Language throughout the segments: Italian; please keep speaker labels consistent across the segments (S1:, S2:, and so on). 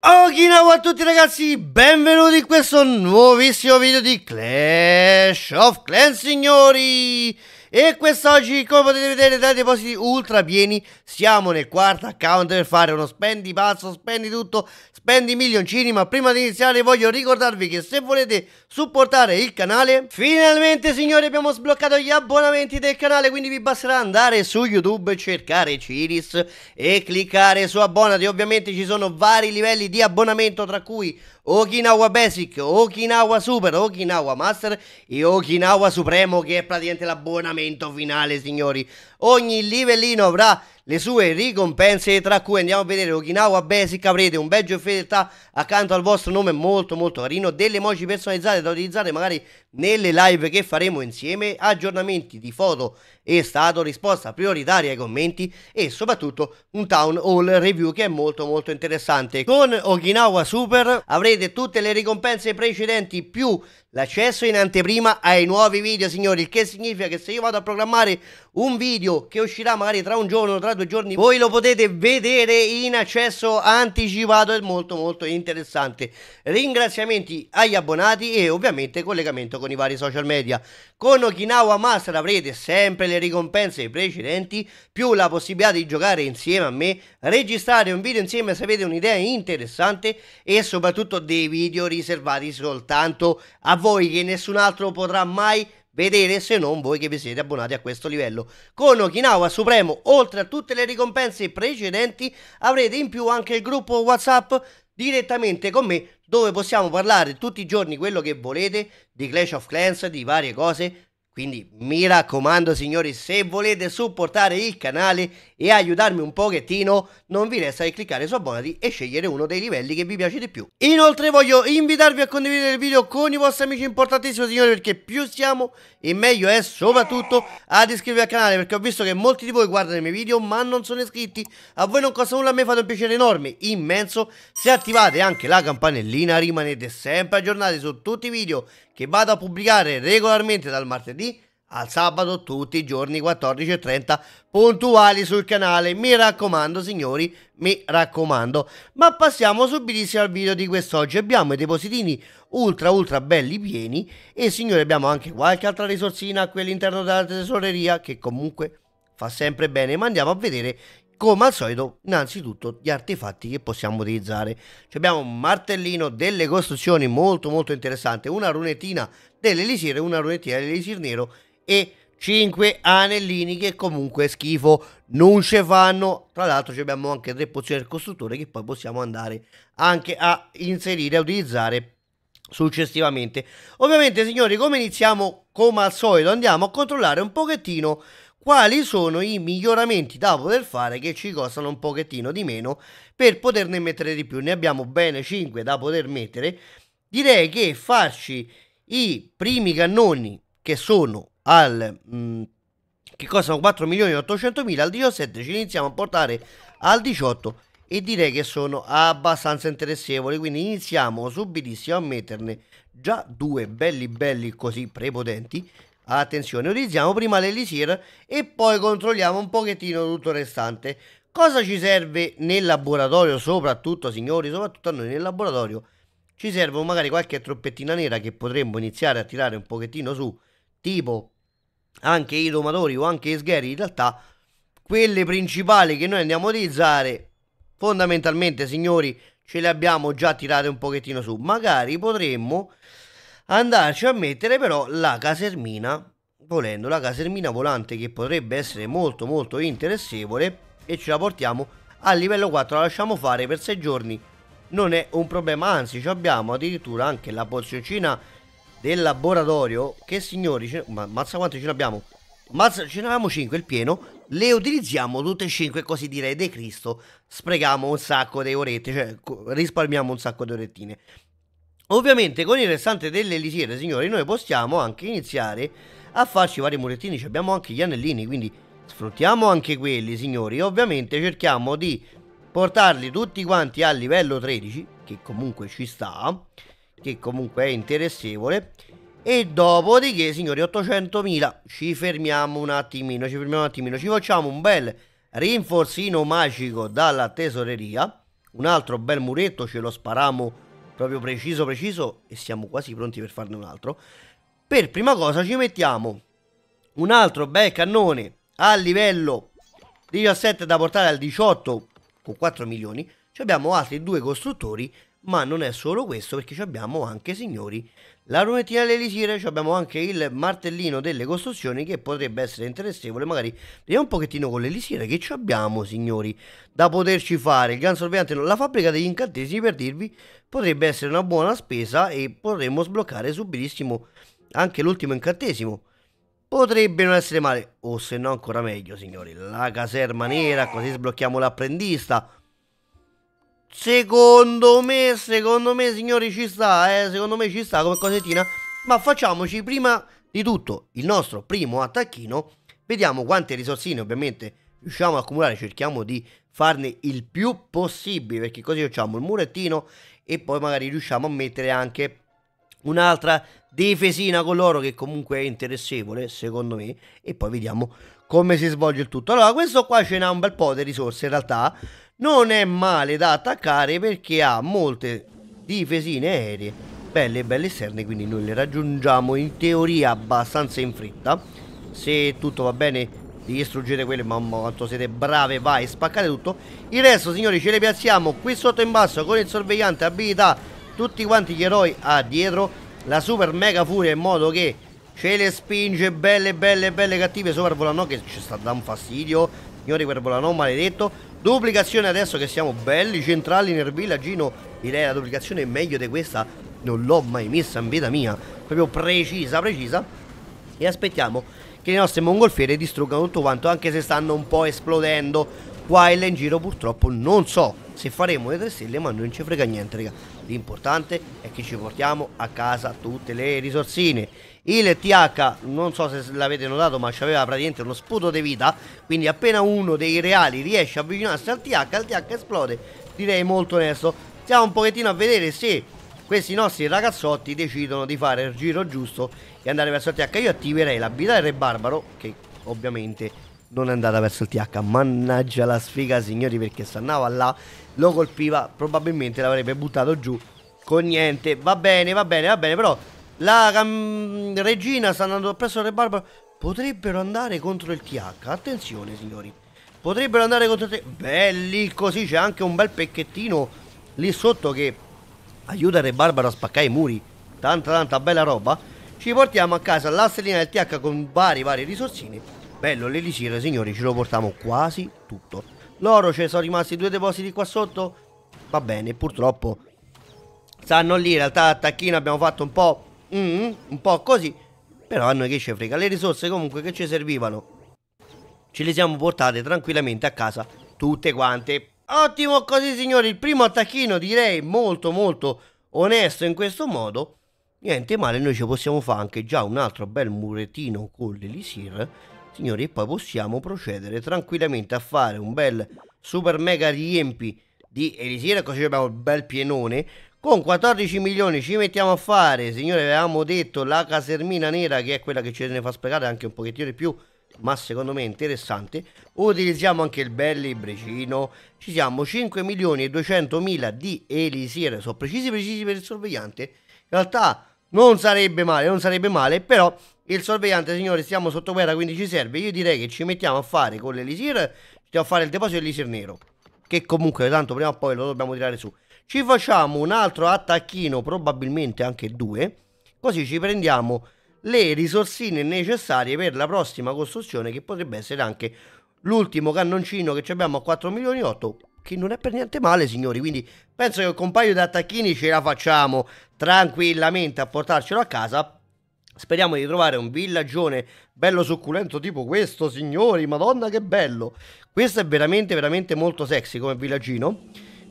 S1: Okinawa a tutti ragazzi, benvenuti in questo nuovissimo video di Clash of Clans signori! E quest'oggi, come potete vedere dai depositi ultra pieni, siamo nel quarto account per fare uno spendi pazzo, spendi tutto, spendi milioncini. Ma prima di iniziare voglio ricordarvi che se volete supportare il canale, finalmente signori abbiamo sbloccato gli abbonamenti del canale, quindi vi basterà andare su YouTube, cercare Ciris e cliccare su abbonati. Ovviamente ci sono vari livelli di abbonamento tra cui Okinawa Basic, Okinawa Super, Okinawa Master e Okinawa Supremo che è praticamente l'abbonamento adattamento finale, signori. Ogni livellino avrà le sue ricompense, tra cui andiamo a vedere Okinawa Basic, avrete un badge e fedeltà accanto al vostro nome molto molto carino, delle emoji personalizzate da utilizzare magari nelle live che faremo insieme, aggiornamenti di foto è stato risposta prioritaria ai commenti e soprattutto un town hall review che è molto molto interessante. Con Okinawa Super avrete tutte le ricompense precedenti più l'accesso in anteprima ai nuovi video signori, il che significa che se io vado a programmare un video che uscirà magari tra un giorno o tra due giorni, voi lo potete vedere in accesso anticipato è molto molto interessante. Ringraziamenti agli abbonati e ovviamente collegamento con i vari social media. Con Okinawa Master avrete sempre le le ricompense precedenti, più la possibilità di giocare insieme a me, registrare un video insieme se avete un'idea interessante e soprattutto dei video riservati soltanto a voi che nessun altro potrà mai vedere se non voi che vi siete abbonati a questo livello. Con Okinawa Supremo, oltre a tutte le ricompense precedenti, avrete in più anche il gruppo WhatsApp direttamente con me dove possiamo parlare tutti i giorni quello che volete di Clash of Clans, di varie cose, quindi mi raccomando signori, se volete supportare il canale e aiutarmi un pochettino, non vi resta che cliccare su abbonati e scegliere uno dei livelli che vi piace di più. Inoltre voglio invitarvi a condividere il video con i vostri amici, importantissimi signori, perché più siamo e meglio è soprattutto ad iscrivervi al canale, perché ho visto che molti di voi guardano i miei video ma non sono iscritti. A voi non costa nulla, a me fate un piacere enorme, immenso, se attivate anche la campanellina rimanete sempre aggiornati su tutti i video che vado a pubblicare regolarmente dal martedì al sabato tutti i giorni 14.30 puntuali sul canale. Mi raccomando signori, mi raccomando. Ma passiamo subitissimo al video di quest'oggi. Abbiamo i depositini ultra ultra belli pieni e signori abbiamo anche qualche altra risorsina qui all'interno della tesoreria che comunque fa sempre bene. Ma andiamo a vedere come al solito innanzitutto gli artefatti che possiamo utilizzare cioè abbiamo un martellino delle costruzioni molto molto interessante una runettina dell'elisir una runettina dell'elisir nero e 5 anellini che comunque schifo non ce fanno tra l'altro abbiamo anche tre pozioni del costruttore che poi possiamo andare anche a inserire e utilizzare successivamente ovviamente signori come iniziamo come al solito andiamo a controllare un pochettino quali sono i miglioramenti da poter fare che ci costano un pochettino di meno per poterne mettere di più. Ne abbiamo bene 5 da poter mettere. Direi che farci i primi cannoni che sono al... Mh, mm, che costano 4 milioni e 800 mila al 17 ci iniziamo a portare al 18 e direi che sono abbastanza interessevoli quindi iniziamo subitissimo a metterne già due belli belli così prepotenti Attenzione, utilizziamo prima l'elisir e poi controlliamo un pochettino tutto il restante. Cosa ci serve nel laboratorio soprattutto, signori? Soprattutto a noi nel laboratorio ci serve magari qualche troppettina nera che potremmo iniziare a tirare un pochettino su, tipo anche i domatori o anche i sgheri in realtà quelle principali che noi andiamo a utilizzare fondamentalmente signori ce le abbiamo già tirate un pochettino su magari potremmo andarci a mettere però la casermina, volendo la casermina volante che potrebbe essere molto molto interessevole e ce la portiamo a livello 4, la lasciamo fare per 6 giorni, non è un problema, anzi abbiamo addirittura anche la pozioncina del laboratorio che signori, ce... ma mazza quanti ce ne abbiamo? Mazza, ce ne avevamo 5 il pieno, le utilizziamo tutte e 5 così direi De Cristo, sprechiamo un sacco di orette, cioè risparmiamo un sacco di orettine. Ovviamente con il restante dell'elisiere, signori, noi possiamo anche iniziare a farci vari murettini, abbiamo anche gli anellini, quindi sfruttiamo anche quelli, signori. Ovviamente cerchiamo di portarli tutti quanti al livello 13, che comunque ci sta, che comunque è interessevole. E dopodiché, signori, 800.000, ci fermiamo un attimino, ci fermiamo un attimino, ci facciamo un bel rinforzino magico dalla tesoreria, un altro bel muretto, ce lo spariamo proprio preciso preciso e siamo quasi pronti per farne un altro. Per prima cosa ci mettiamo un altro bel cannone a livello 17 da portare al 18 con 4 milioni. Ci abbiamo altri due costruttori ma non è solo questo perché ci abbiamo anche, signori, la lunettina dell'elisire, abbiamo anche il martellino delle costruzioni che potrebbe essere interessevole, magari vediamo un pochettino con l'elisire che ci abbiamo, signori, da poterci fare. Il gran sorvegliante, la fabbrica degli incantesimi, per dirvi, potrebbe essere una buona spesa e potremmo sbloccare subitissimo anche l'ultimo incantesimo. Potrebbe non essere male, o se no ancora meglio, signori, la caserma nera, così sblocchiamo l'apprendista Secondo me, secondo me, signori, ci sta, eh. Secondo me ci sta come cosettina. Ma facciamoci prima di tutto il nostro primo attacchino. Vediamo quante risorsine, ovviamente, riusciamo a accumulare. Cerchiamo di farne il più possibile, perché così facciamo il murettino e poi magari riusciamo a mettere anche un'altra difesina con loro che comunque è interessevole secondo me e poi vediamo come si svolge il tutto allora questo qua ce n'ha un bel po' di risorse in realtà non è male da attaccare perché ha molte difesine aeree belle e belle esterne quindi noi le raggiungiamo in teoria abbastanza in fretta se tutto va bene distruggete quelle mamma quanto siete brave vai spaccate tutto il resto signori ce le piazziamo qui sotto in basso con il sorvegliante abilità tutti quanti gli eroi a dietro la super mega furia in modo che ce le spinge belle belle belle cattive sopra il volano che ci sta dando un fastidio signori per volano maledetto Duplicazione adesso che siamo belli centrali nel villagino. Direi la duplicazione è meglio di questa. Non l'ho mai messa in vita mia. Proprio precisa, precisa. E aspettiamo che le nostre mongolfiere distruggano tutto quanto anche se stanno un po' esplodendo. Qua e là in giro purtroppo non so se faremo le tre stelle ma non ci frega niente raga l'importante è che ci portiamo a casa tutte le risorsine il TH non so se l'avete notato ma c'aveva praticamente uno sputo di vita quindi appena uno dei reali riesce a avvicinarsi al TH il TH esplode direi molto onesto stiamo un pochettino a vedere se questi nostri ragazzotti decidono di fare il giro giusto e andare verso il TH io attiverei l'abilità del re barbaro che ovviamente non è andata verso il TH. Mannaggia la sfiga, signori, perché se andava là, lo colpiva, probabilmente l'avrebbe buttato giù con niente. Va bene, va bene, va bene, però la cam... regina sta andando presso Re barbara. Potrebbero andare contro il TH. Attenzione, signori. Potrebbero andare contro te. Belli così c'è anche un bel pecchettino lì sotto che aiuta Re Barbara a spaccare i muri. Tanta tanta bella roba. Ci portiamo a casa la stellina del TH con vari vari risorsini Bello, l'elisir, signori, ce lo portiamo quasi tutto. L'oro, ce ne sono rimasti due depositi qua sotto. Va bene, purtroppo stanno lì. In realtà attacchino abbiamo fatto un po'... Mm, un po' così. Però a noi che ci frega. Le risorse comunque che ci servivano. Ce le siamo portate tranquillamente a casa. Tutte quante. Ottimo così, signori. Il primo attacchino direi molto molto onesto in questo modo. Niente male, noi ci possiamo fare anche già un altro bel murettino con l'elisir signori e poi possiamo procedere tranquillamente a fare un bel super mega riempi di Elisir così abbiamo un bel pienone con 14 milioni ci mettiamo a fare signori avevamo detto la casermina nera che è quella che ce ne fa sprecare anche un pochettino di più ma secondo me interessante utilizziamo anche il bel libricino ci siamo 5 milioni e 200 mila di Elisir sono precisi precisi per il sorvegliante in realtà non sarebbe male, non sarebbe male, però il sorvegliante, signore, siamo sotto guerra, quindi ci serve. Io direi che ci mettiamo a fare con l'elisir, stiamo a fare il deposito dell'elisir nero. Che comunque, tanto prima o poi lo dobbiamo tirare su. Ci facciamo un altro attacchino, probabilmente anche due, così ci prendiamo le risorsine necessarie per la prossima costruzione, che potrebbe essere anche l'ultimo cannoncino che abbiamo a 4 milioni 8, che non è per niente male, signori, quindi penso che con un paio di attacchini ce la facciamo tranquillamente a portarcelo a casa. Speriamo di trovare un villaggione bello succulento tipo questo, signori, madonna che bello. Questo è veramente, veramente molto sexy come villaggino.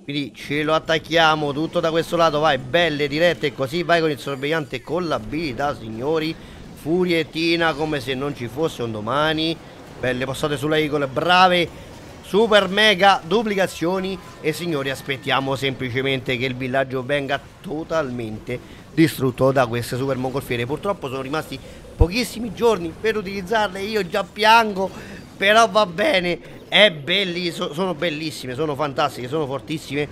S1: Quindi ce lo attacchiamo tutto da questo lato, vai, belle dirette così, vai con il sorvegliante con l'abilità, signori. Furietina come se non ci fosse un domani. Belle passate sulla Eagle, brave super mega duplicazioni e signori aspettiamo semplicemente che il villaggio venga totalmente distrutto da queste super mongolfiere purtroppo sono rimasti pochissimi giorni per utilizzarle io già piango però va bene è bellissimo sono bellissime sono fantastiche sono fortissime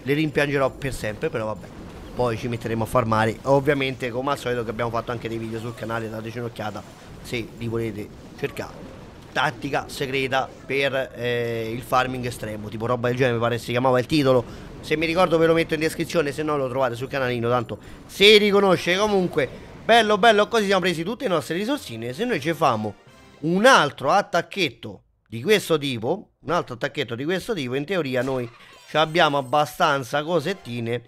S1: le rimpiangerò per sempre però vabbè poi ci metteremo a farmare ovviamente come al solito che abbiamo fatto anche dei video sul canale dateci un'occhiata se li volete cercare tattica segreta per eh, il farming estremo, tipo roba del genere, mi pare si chiamava il titolo. Se mi ricordo ve lo metto in descrizione, se no lo trovate sul canalino, tanto si riconosce comunque. Bello, bello, così siamo presi tutte le nostre risorsine. Se noi ci famo un altro attacchetto di questo tipo, un altro attacchetto di questo tipo, in teoria noi abbiamo abbastanza cosettine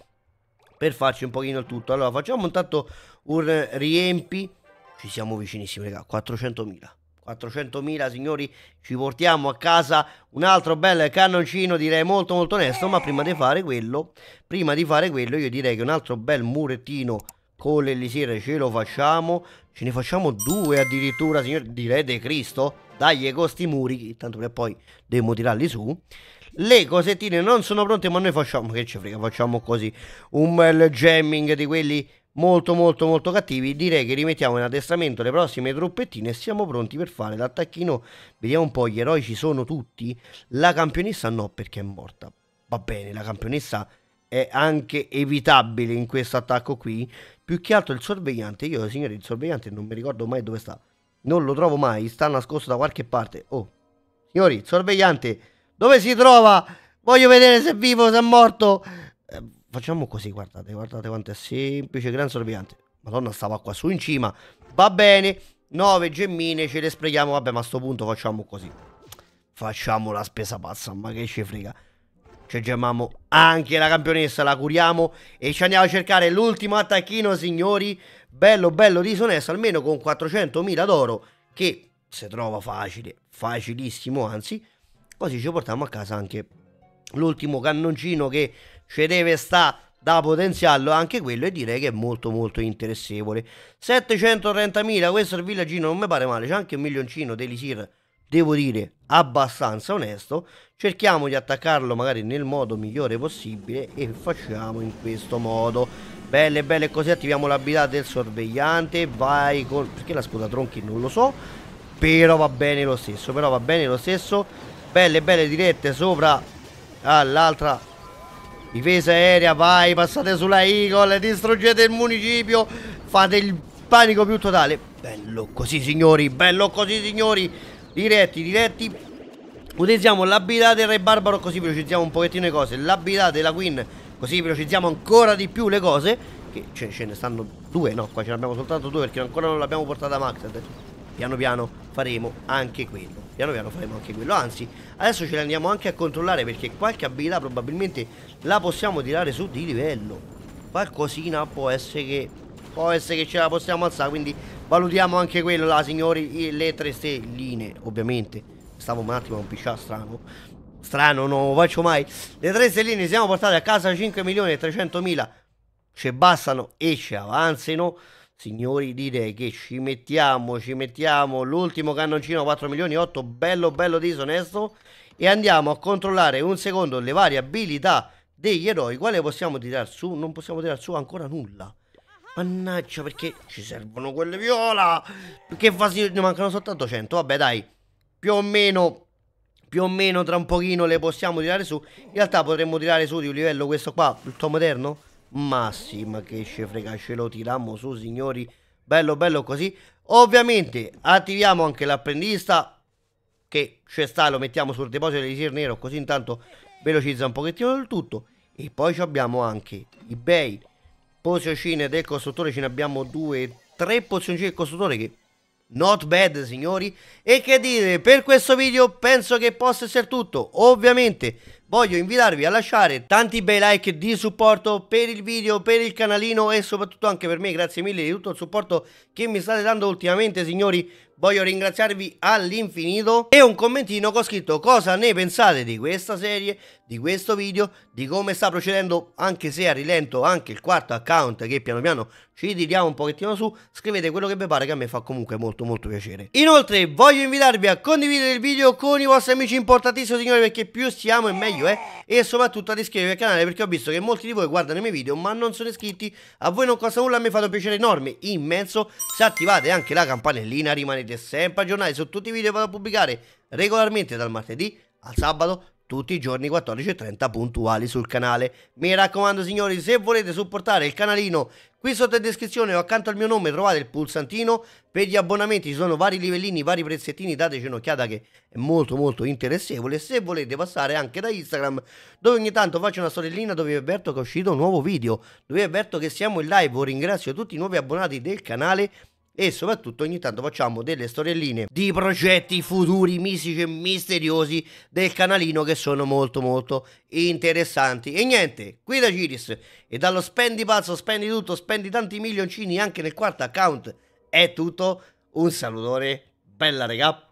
S1: per farci un pochino il tutto. Allora facciamo intanto un riempi. Ci siamo vicinissimi, raga, 400.000. 400.000 signori ci portiamo a casa un altro bel cannoncino direi molto molto onesto ma prima di fare quello prima di fare quello io direi che un altro bel murettino con l'elisire ce lo facciamo ce ne facciamo due addirittura signori direi de Cristo dai con muri tanto che poi devo tirarli su le cosettine non sono pronte ma noi facciamo che ci frega facciamo così un bel jamming di quelli molto molto molto cattivi direi che rimettiamo in addestramento le prossime truppettine e siamo pronti per fare l'attacchino vediamo un po' gli eroi ci sono tutti la campionessa no perché è morta va bene la campionessa è anche evitabile in questo attacco qui più che altro il sorvegliante io signori il sorvegliante non mi ricordo mai dove sta non lo trovo mai sta nascosto da qualche parte oh signori il sorvegliante dove si trova voglio vedere se è vivo se è morto eh, facciamo così, guardate, guardate quanto è semplice, gran sorvegliante. Madonna, stava qua su in cima. Va bene, 9 gemmine, ce le sprechiamo. Vabbè, ma a sto punto facciamo così. Facciamo la spesa pazza, ma che ci frega. Ci gemmiamo anche la campionessa, la curiamo e ci andiamo a cercare l'ultimo attacchino, signori. Bello, bello disonesto, almeno con 400.000 d'oro, che se trova facile, facilissimo, anzi. Così ci portiamo a casa anche l'ultimo cannoncino che ci deve sta da potenziarlo anche quello e direi che è molto molto interessevole 730.000 questo è il villagino non mi pare male c'è anche un milioncino dell'Isir devo dire abbastanza onesto cerchiamo di attaccarlo magari nel modo migliore possibile e facciamo in questo modo belle belle così attiviamo l'abilità del sorvegliante vai con perché la scuda tronchi non lo so però va bene lo stesso però va bene lo stesso belle belle dirette sopra all'altra difesa aerea vai passate sulla Eagle distruggete il municipio fate il panico più totale bello così signori bello così signori diretti diretti utilizziamo l'abilità del re barbaro così velocizziamo un pochettino le cose l'abilità della queen così velocizziamo ancora di più le cose che ce, ce ne stanno due no qua ce ne abbiamo soltanto due perché ancora non l'abbiamo portata a max piano piano faremo anche quello piano piano faremo anche quello anzi adesso ce le andiamo anche a controllare perché qualche abilità probabilmente la possiamo tirare su di livello qualcosina può essere che può essere che ce la possiamo alzare quindi valutiamo anche quello là signori le tre stelline ovviamente stavo un attimo a un piscià strano strano non lo faccio mai le tre stelline siamo portate a casa 5 milioni e 300 mila ci bastano e ci avanzano signori direi che ci mettiamo ci mettiamo l'ultimo cannoncino 4 milioni 8 bello bello disonesto e andiamo a controllare un secondo le varie abilità degli eroi quale possiamo tirare su non possiamo tirare su ancora nulla mannaggia perché ci servono quelle viola Perché fasi ne mancano soltanto 100 vabbè dai più o meno più o meno tra un pochino le possiamo tirare su in realtà potremmo tirare su di un livello questo qua il tomo moderno Massima che ce frega ce lo tiriamo su signori bello bello così ovviamente attiviamo anche l'apprendista che c'è sta lo mettiamo sul deposito di sir nero così intanto velocizza un pochettino il tutto e poi abbiamo anche i bei pozioncine del costruttore ce ne abbiamo due tre pozioncine del costruttore che Not bad signori E che dire per questo video penso che possa essere tutto Ovviamente voglio invitarvi a lasciare tanti bei like di supporto per il video, per il canalino e soprattutto anche per me, grazie mille di tutto il supporto che mi state dando ultimamente signori, voglio ringraziarvi all'infinito e un commentino che scritto cosa ne pensate di questa serie, di questo video, di come sta procedendo anche se a rilento anche il quarto account che piano piano ci tiriamo un pochettino su, scrivete quello che vi pare che a me fa comunque molto molto piacere. Inoltre voglio invitarvi a condividere il video con i vostri amici importantissimi signori perché più siamo e meglio è eh? e soprattutto ad iscrivervi al canale perché ho visto che molti di voi guardano i miei video ma non sono iscritti, a voi non costa nulla, a me fate un piacere enorme, immenso, se attivate anche la campanellina rimanete sempre aggiornati su tutti i video che vado a pubblicare regolarmente dal martedì al sabato tutti i giorni 14.30 puntuali sul canale. Mi raccomando signori, se volete supportare il canalino, qui sotto in descrizione o accanto al mio nome trovate il pulsantino, per gli abbonamenti ci sono vari livellini, vari prezzettini, dateci un'occhiata che è molto molto interessevole. Se volete passare anche da Instagram, dove ogni tanto faccio una sorellina dove vi avverto che è uscito un nuovo video, dove vi avverto che siamo in live, ringrazio tutti i nuovi abbonati del canale e soprattutto ogni tanto facciamo delle storelline di progetti futuri mistici e misteriosi del canalino che sono molto molto interessanti. E niente, qui da Ciris e dallo spendi pazzo, spendi tutto, spendi tanti milioncini anche nel quarto account è tutto. Un salutore, bella regà.